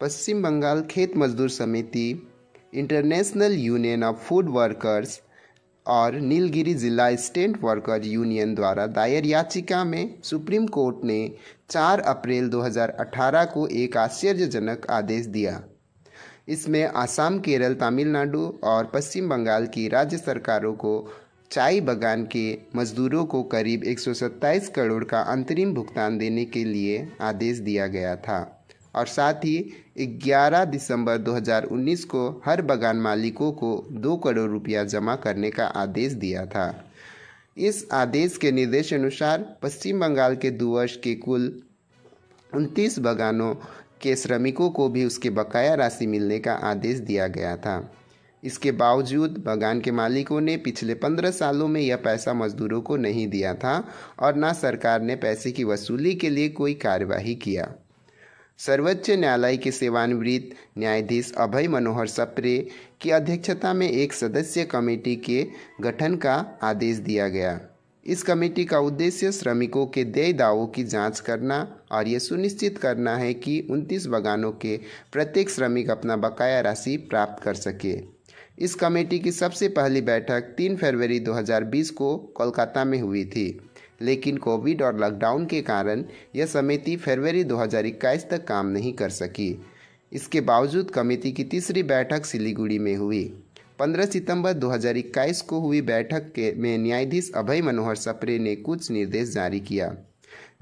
Paschim Bengal Khet Mazdoor Samiti International Union of Food Workers और नीलगिरी जिला state worker union द्वारा दायर याचिका में सुप्रीम कोर्ट ने 4 अप्रैल 2018 को एक आश्चर्यजनक आदेश दिया इसमें आसाम केरल तमिलनाडु और पश्चिम बंगाल की राज्य सरकारों को चाय बागान के मजदूरों को करीब 127 करोड़ का अंतरिम भुगतान देने के लिए आदेश दिया गया था और साथ ही 11 दिसंबर 2019 को हर बगान मालिकों को दो करोड़ रुपया जमा करने का आदेश दिया था इस आदेश के निर्देश अनुसार पश्चिम बंगाल के दुवर्ष के कुल उनतीस बगानों के श्रमिकों को भी उसके बकाया राशि मिलने का आदेश दिया गया था इसके बावजूद बगान के मालिकों ने पिछले पंद्रह सालों में यह पैसा मजदूरों को नहीं दिया था और ना सरकार ने पैसे की वसूली के लिए कोई कार्यवाही किया सर्वोच्च न्यायालय के सेवानिवृत्त न्यायाधीश अभय मनोहर सप्रे की अध्यक्षता में एक सदस्य कमेटी के गठन का आदेश दिया गया इस कमेटी का उद्देश्य श्रमिकों के देय दावों की जांच करना और ये सुनिश्चित करना है कि 29 बगानों के प्रत्येक श्रमिक अपना बकाया राशि प्राप्त कर सके इस कमेटी की सबसे पहली बैठक 3 फरवरी 2020 को कोलकाता में हुई थी लेकिन कोविड और लॉकडाउन के कारण यह समिति फरवरी 2021 तक काम नहीं कर सकी इसके बावजूद कमेटी की तीसरी बैठक सिलीगुड़ी में हुई 15 सितंबर 2021 को हुई बैठक के में न्यायाधीश अभय मनोहर सप्रे ने कुछ निर्देश जारी किया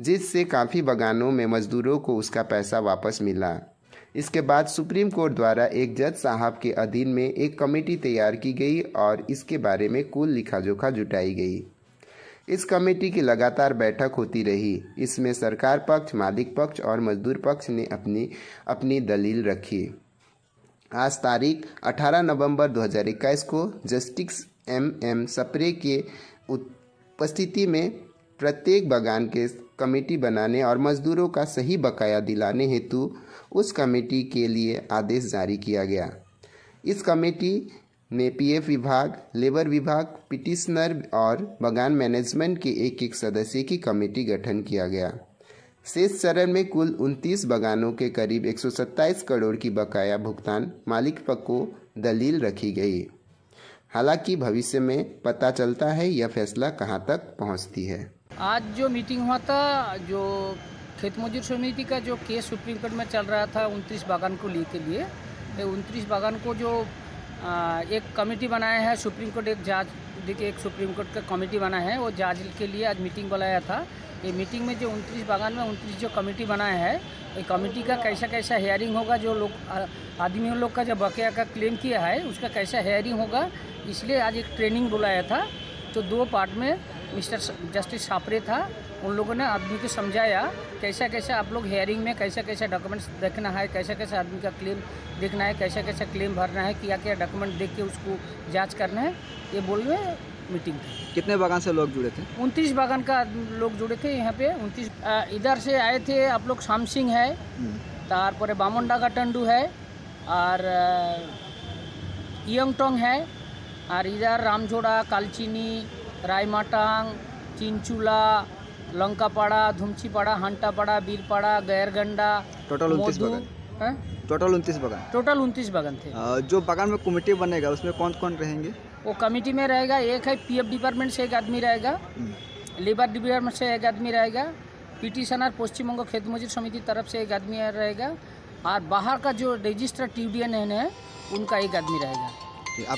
जिससे काफ़ी बगानों में मजदूरों को उसका पैसा वापस मिला इसके बाद सुप्रीम कोर्ट द्वारा एक जज साहब के अधीन में एक कमेटी तैयार की गई और इसके बारे में कुल लिखा जोखा जुटाई गई इस कमेटी की लगातार बैठक होती रही इसमें सरकार पक्ष मालिक पक्ष और मजदूर पक्ष ने अपनी अपनी दलील रखी आज तारीख 18 नवंबर 2021 को जस्टिस एम एम सप्रे के उपस्थिति में प्रत्येक बगान के कमेटी बनाने और मजदूरों का सही बकाया दिलाने हेतु उस कमेटी के लिए आदेश जारी किया गया इस कमेटी में विभाग लेबर विभाग पिटिशनर और बगान मैनेजमेंट के एक एक सदस्य की कमेटी गठन किया गया शेष चरण में कुल 29 बगानों के करीब 127 करोड़ की बकाया भुगतान मालिक को दलील रखी गई हालांकि भविष्य में पता चलता है यह फैसला कहां तक पहुंचती है आज जो मीटिंग हुआ था जो खेत मजदूर समिति का जो केस सुप्रीम कोर्ट में चल रहा था उनतीस बागान को लेकर लिए उनतीस बागान को जो एक कमेटी बनाया है सुप्रीम कोर्ट एक जज देखिए एक सुप्रीम कोर्ट का कमेटी बना है वो जज के लिए आज मीटिंग बुलाया था ये मीटिंग में जो उनतीस बागान में उनतीस जो कमेटी बनाया है ये कमेटी का कैसा कैसा हेयरिंग होगा जो लोग आदमी लोग का जो बकिया का क्लेम किया है उसका कैसा हेयरिंग होगा इसलिए आज एक ट्रेनिंग बुलाया था तो दो पार्ट में मिस्टर जस्टिस छापरे था उन लोगों ने आदमी को समझाया कैसा कैसा आप लोग हेयरिंग में कैसा कैसा डॉक्यूमेंट्स देखना है कैसा कैसा आदमी का क्लेम देखना है कैसा कैसा क्लेम भरना है क्या क्या डॉक्यूमेंट देख के उसको जाँच करना है ये बोल रहे मीटिंग थी कितने बागान से लोग जुड़े थे उनतीस बागान का लोग जुड़े थे यहाँ पे उनतीस इधर से आए थे आप लोग शाम सिंह है हम्म। तारपरे बामुंडा का टंडू है और यंगटोंग है और इधर रामझोड़ा कालचीनी रायमाटांग चिंचूला लंकापाड़ा धुमचीपाड़ा हंटापाड़ा बीरपाड़ा गैरगंडा टोटल उन्तीस बगान टोटल उनतीस बगान टोटल उनतीस बगान थे जो बगान में कमेटी बनेगा उसमें कौन कौन रहेंगे वो कमेटी में रहेगा एक है पीएफ डिपार्टमेंट से एक आदमी रहेगा लेबर हम्म। डिपार्टमेंट से एक आदमी रहेगा पिटिशनर पश्चिम बंग खेत मजदूर समिति तरफ से एक आदमी रहेगा और बाहर का जो रजिस्टर टी है उनका एक आदमी रहेगा